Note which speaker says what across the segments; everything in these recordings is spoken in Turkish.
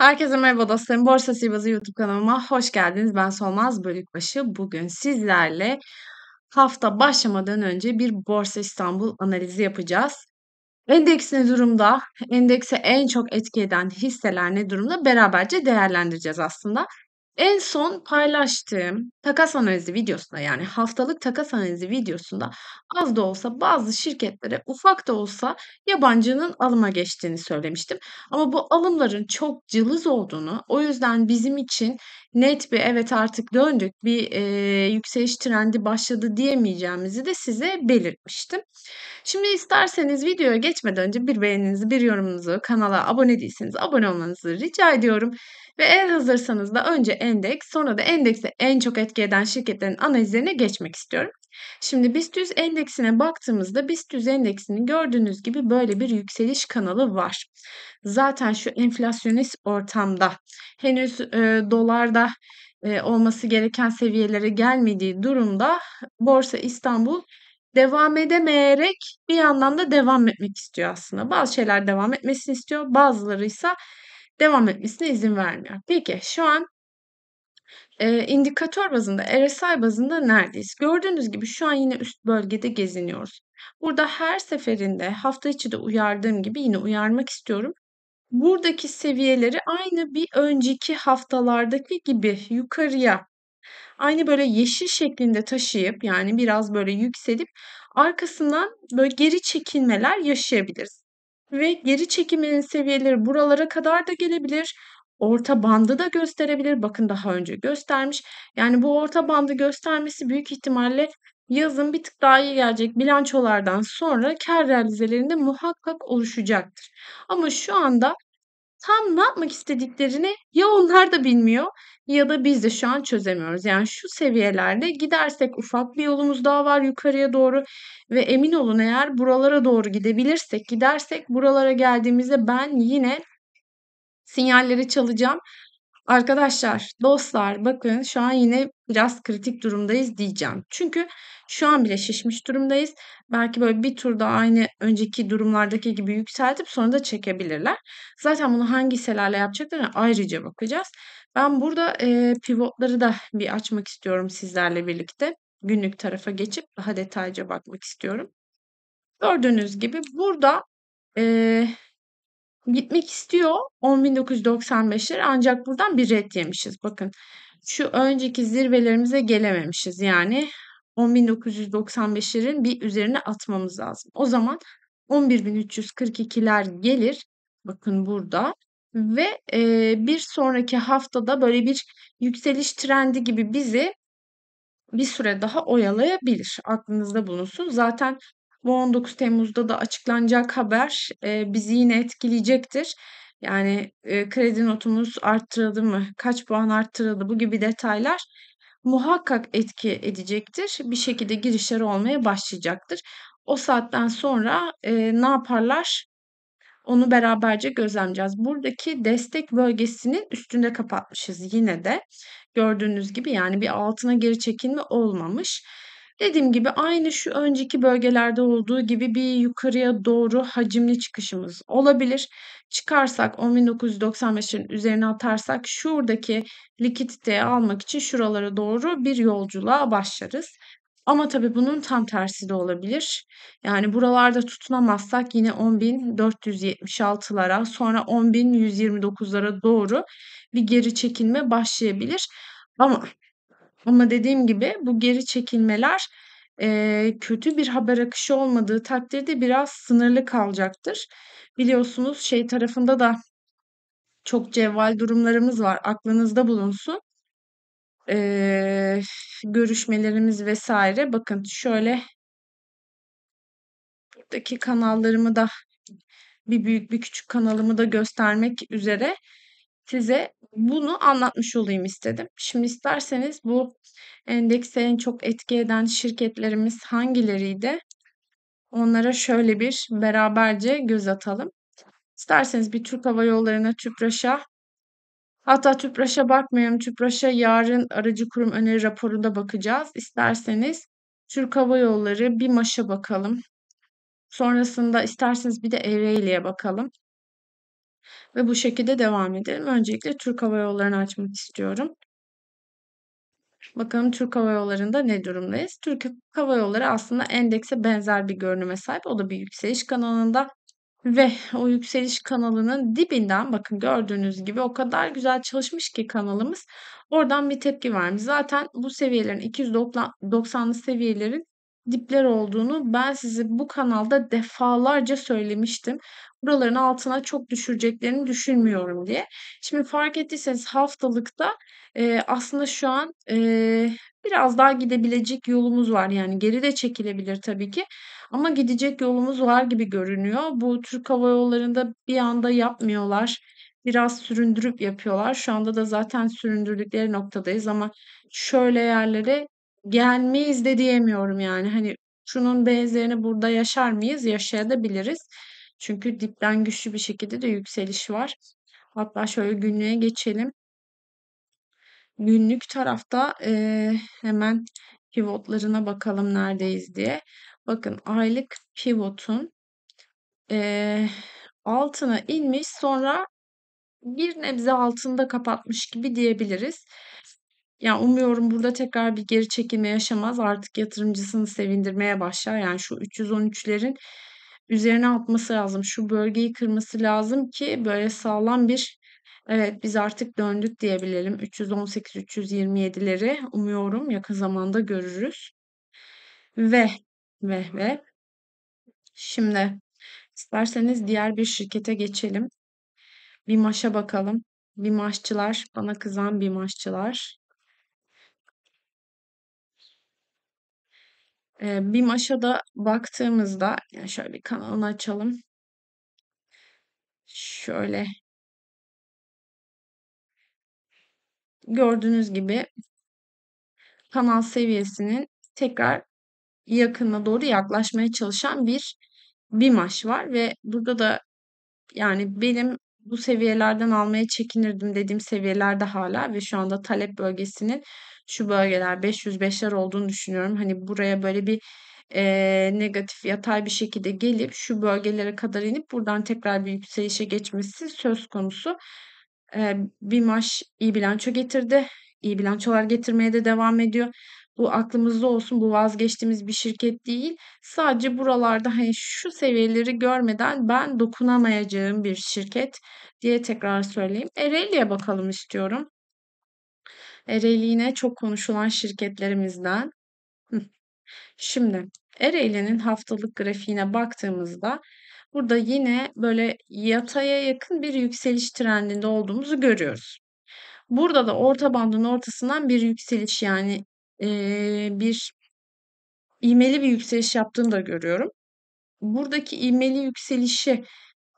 Speaker 1: Herkese merhaba dostlarım. Borsa Sivas'ı YouTube kanalıma hoş geldiniz. Ben Solmaz Bölükbaşı. Bugün sizlerle hafta başlamadan önce bir Borsa İstanbul analizi yapacağız. Endeks ne durumda? Endekse en çok etki eden hisseler ne durumda? Beraberce değerlendireceğiz aslında. En son paylaştığım takas analizi videosunda yani haftalık takas analizi videosunda az da olsa bazı şirketlere ufak da olsa yabancının alıma geçtiğini söylemiştim. Ama bu alımların çok cılız olduğunu o yüzden bizim için net bir evet artık döndük bir e, yükseliş trendi başladı diyemeyeceğimizi de size belirtmiştim. Şimdi isterseniz videoya geçmeden önce bir beğeninizi bir yorumunuzu kanala abone değilseniz abone olmanızı rica ediyorum. Ve en hazırsanız da önce en endeks, sonra da endekse en çok etki eden şirketlerin analizlerine geçmek istiyorum. Şimdi BIST 100 endeksine baktığımızda BIST 100 endeksinin gördüğünüz gibi böyle bir yükseliş kanalı var. Zaten şu enflasyonist ortamda henüz e, dolarda e, olması gereken seviyelere gelmediği durumda Borsa İstanbul devam edemeyerek bir yandan da devam etmek istiyor aslında. Bazı şeyler devam etmesini istiyor, bazıları ise devam etmesine izin vermiyor. Peki şu an e, indikatör bazında, RSI bazında neredeyiz? Gördüğünüz gibi şu an yine üst bölgede geziniyoruz. Burada her seferinde hafta içi de uyardığım gibi yine uyarmak istiyorum. Buradaki seviyeleri aynı bir önceki haftalardaki gibi yukarıya aynı böyle yeşil şeklinde taşıyıp yani biraz böyle yükselip arkasından böyle geri çekilmeler yaşayabiliriz. Ve geri çekiminin seviyeleri buralara kadar da gelebilir orta bandı da gösterebilir. Bakın daha önce göstermiş. Yani bu orta bandı göstermesi büyük ihtimalle yazın bir tık daha iyi gelecek bilançolardan sonra kar realizelerinde muhakkak oluşacaktır. Ama şu anda tam ne yapmak istediklerini ya onlar da bilmiyor ya da biz de şu an çözemiyoruz. Yani şu seviyelerde gidersek ufak bir yolumuz daha var yukarıya doğru ve emin olun eğer buralara doğru gidebilirsek, gidersek buralara geldiğimizde ben yine sinyalleri çalacağım. Arkadaşlar, dostlar bakın şu an yine biraz kritik durumdayız diyeceğim. Çünkü şu an bile şişmiş durumdayız. Belki böyle bir turda aynı önceki durumlardaki gibi yükseltip sonra da çekebilirler. Zaten bunu hangi hisselerle yapacaklarına ayrıca bakacağız. Ben burada e, pivotları da bir açmak istiyorum sizlerle birlikte. Günlük tarafa geçip daha detaylıca bakmak istiyorum. Gördüğünüz gibi burada e, gitmek istiyor 10.995'ler ancak buradan bir red yemişiz. Bakın şu önceki zirvelerimize gelememişiz yani 10.995'lerin bir üzerine atmamız lazım. O zaman 11.342'ler gelir. Bakın burada ve e, bir sonraki haftada böyle bir yükseliş trendi gibi bizi bir süre daha oyalayabilir. Aklınızda bulunsun. Zaten bu 19 Temmuz'da da açıklanacak haber e, bizi yine etkileyecektir. Yani e, kredi notumuz arttırıldı mı, kaç puan arttırıldı bu gibi detaylar muhakkak etki edecektir. Bir şekilde girişler olmaya başlayacaktır. O saatten sonra e, ne yaparlar onu beraberce gözlemleyeceğiz. Buradaki destek bölgesinin üstünde kapatmışız yine de. Gördüğünüz gibi yani bir altına geri çekilme olmamış. Dediğim gibi aynı şu önceki bölgelerde olduğu gibi bir yukarıya doğru hacimli çıkışımız olabilir. Çıkarsak 10.995'lerin üzerine atarsak şuradaki likiditeyi almak için şuralara doğru bir yolculuğa başlarız. Ama tabii bunun tam tersi de olabilir. Yani buralarda tutunamazsak yine 10.476'lara sonra 10.129'lara doğru bir geri çekilme başlayabilir. Ama ama dediğim gibi bu geri çekilmeler e, kötü bir haber akışı olmadığı takdirde biraz sınırlı kalacaktır. Biliyorsunuz şey tarafında da çok cevval durumlarımız var. Aklınızda bulunsun. E, görüşmelerimiz vesaire. Bakın şöyle buradaki kanallarımı da bir büyük bir küçük kanalımı da göstermek üzere size bunu anlatmış olayım istedim. Şimdi isterseniz bu endekse en çok etki eden şirketlerimiz hangileriydi? Onlara şöyle bir beraberce göz atalım. İsterseniz bir Türk Hava Yolları'na, TÜPRAŞ'a hatta TÜPRAŞ'a bakmayalım. TÜPRAŞ'a yarın aracı kurum öneri raporunda bakacağız. İsterseniz Türk Hava Yolları, bir maşa bakalım. Sonrasında isterseniz bir de Ereğli'ye bakalım. Ve bu şekilde devam edelim. Öncelikle Türk Hava Yolları'nı açmak istiyorum. Bakalım Türk Hava Yolları'nda ne durumdayız? Türk Hava Yolları aslında endekse benzer bir görünüme sahip. O da bir yükseliş kanalında. Ve o yükseliş kanalının dibinden bakın gördüğünüz gibi o kadar güzel çalışmış ki kanalımız oradan bir tepki vermiş. Zaten bu seviyelerin 290'lı seviyelerin dipler olduğunu ben size bu kanalda defalarca söylemiştim. Buraların altına çok düşüreceklerini düşünmüyorum diye. Şimdi fark ettiyseniz haftalıkta e, aslında şu an e, biraz daha gidebilecek yolumuz var. Yani geri de çekilebilir tabii ki. Ama gidecek yolumuz var gibi görünüyor. Bu Türk Hava Yolları'nda bir anda yapmıyorlar biraz süründürüp yapıyorlar. Şu anda da zaten süründürdükleri noktadayız ama şöyle yerlere Gelmeyiz de diyemiyorum yani. Hani şunun benzerini burada yaşar mıyız? Yaşayabiliriz. Çünkü dipten güçlü bir şekilde de yükseliş var. Hatta şöyle günlüğe geçelim. Günlük tarafta e, hemen pivotlarına bakalım neredeyiz diye. Bakın aylık pivotun e, altına inmiş sonra bir nebze altında kapatmış gibi diyebiliriz. Ya umuyorum burada tekrar bir geri çekilme yaşamaz. Artık yatırımcısını sevindirmeye başlar. Yani şu 313'lerin üzerine atması lazım. Şu bölgeyi kırması lazım ki böyle sağlam bir evet biz artık döndük diyebilelim. 318-327'leri umuyorum yakın zamanda görürüz. Ve ve ve şimdi isterseniz diğer bir şirkete geçelim. Bir maşa bakalım. Bir maşçılar, bana kızan bir maşçılar. E, bir maşada baktığımızda yani şöyle bir kanalını açalım. Şöyle gördüğünüz gibi kanal seviyesinin tekrar yakına doğru yaklaşmaya çalışan bir BİMAŞ var ve burada da yani benim bu seviyelerden almaya çekinirdim dediğim seviyelerde hala ve şu anda talep bölgesinin şu bölgeler 505'ler olduğunu düşünüyorum. Hani buraya böyle bir e, negatif yatay bir şekilde gelip şu bölgelere kadar inip buradan tekrar bir yükselişe geçmesi söz konusu. E, bir maç iyi bilanço getirdi. İyi bilançolar getirmeye de devam ediyor bu aklımızda olsun bu vazgeçtiğimiz bir şirket değil. Sadece buralarda hani şu seviyeleri görmeden ben dokunamayacağım bir şirket diye tekrar söyleyeyim. Ereğli'ye bakalım istiyorum. Ereğli çok konuşulan şirketlerimizden. Şimdi Ereğli'nin haftalık grafiğine baktığımızda burada yine böyle yataya yakın bir yükseliş trendinde olduğumuzu görüyoruz. Burada da orta bandın ortasından bir yükseliş yani eee, bir imeli bir yükseliş yaptığını da görüyorum. Buradaki imeli yükselişi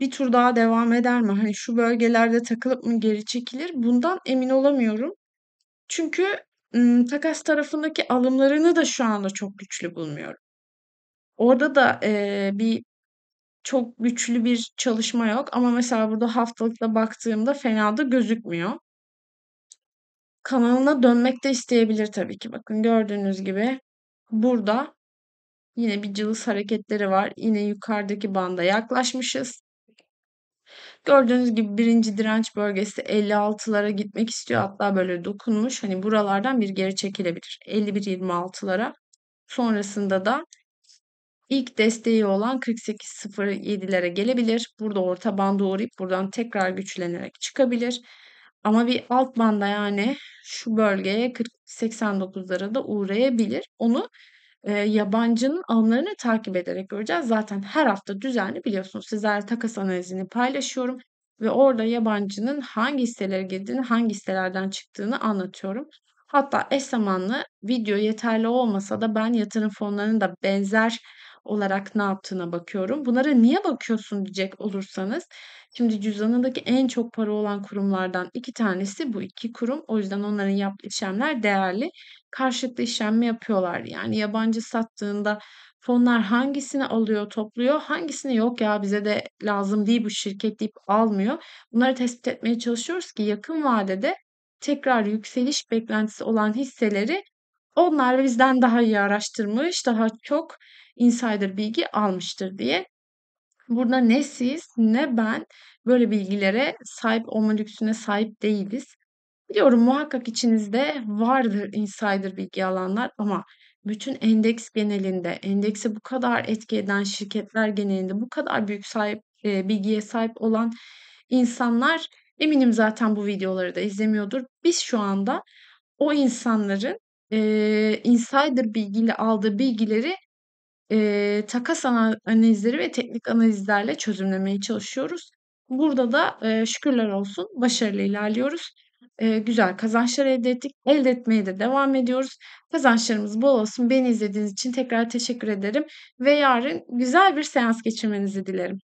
Speaker 1: bir tur daha devam eder mi? Hani şu bölgelerde takılıp mı geri çekilir? Bundan emin olamıyorum. Çünkü, ımm, takas tarafındaki alımlarını da şu anda çok güçlü bulmuyorum. Orada da, eee, bir çok güçlü bir çalışma yok ama mesela burada haftalıkta baktığımda fena da gözükmüyor kanalına dönmek de isteyebilir tabii ki. Bakın gördüğünüz gibi burada yine bir cılız hareketleri var. Yine yukarıdaki banda yaklaşmışız. Gördüğünüz gibi birinci direnç bölgesi 56'lara gitmek istiyor. Hatta böyle dokunmuş. Hani buralardan bir geri çekilebilir. 51-26'lara. Sonrasında da ilk desteği olan 48-07'lere gelebilir. Burada orta banda uğrayıp buradan tekrar güçlenerek çıkabilir. Ama bir alt banda yani şu bölgeye 40-89'lara da uğrayabilir. Onu e, yabancının alımlarını takip ederek göreceğiz. Zaten her hafta düzenli biliyorsunuz sizlerle takas analizini paylaşıyorum ve orada yabancının hangi hisselere girdiğini, hangi hisselerden çıktığını anlatıyorum. Hatta eş zamanlı video yeterli olmasa da ben yatırım fonlarının da benzer olarak ne yaptığına bakıyorum. Bunlara niye bakıyorsun diyecek olursanız şimdi cüzdanındaki en çok para olan kurumlardan iki tanesi bu iki kurum. O yüzden onların yaptığı işlemler değerli. Karşılıklı işlem yapıyorlar? Yani yabancı sattığında fonlar hangisini alıyor, topluyor, hangisini yok ya bize de lazım değil bu şirket deyip almıyor. Bunları tespit etmeye çalışıyoruz ki yakın vadede tekrar yükseliş beklentisi olan hisseleri onlar bizden daha iyi araştırmış, daha çok insider bilgi almıştır diye. Burada ne siz ne ben böyle bilgilere sahip olma lüksüne sahip değiliz. Biliyorum muhakkak içinizde vardır insider bilgi alanlar ama bütün endeks genelinde, endekse bu kadar etki eden şirketler genelinde bu kadar büyük sahip e, bilgiye sahip olan insanlar eminim zaten bu videoları da izlemiyordur. Biz şu anda o insanların e, insider bilgiyle aldığı bilgileri Eee, takas analizleri ve teknik analizlerle çözümlemeye çalışıyoruz. Burada da, eee, şükürler olsun başarılı ilerliyoruz. Eee, güzel kazançlar elde ettik. Elde etmeye de devam ediyoruz. Kazançlarımız bol olsun. Beni izlediğiniz için tekrar teşekkür ederim ve yarın güzel bir seans geçirmenizi dilerim.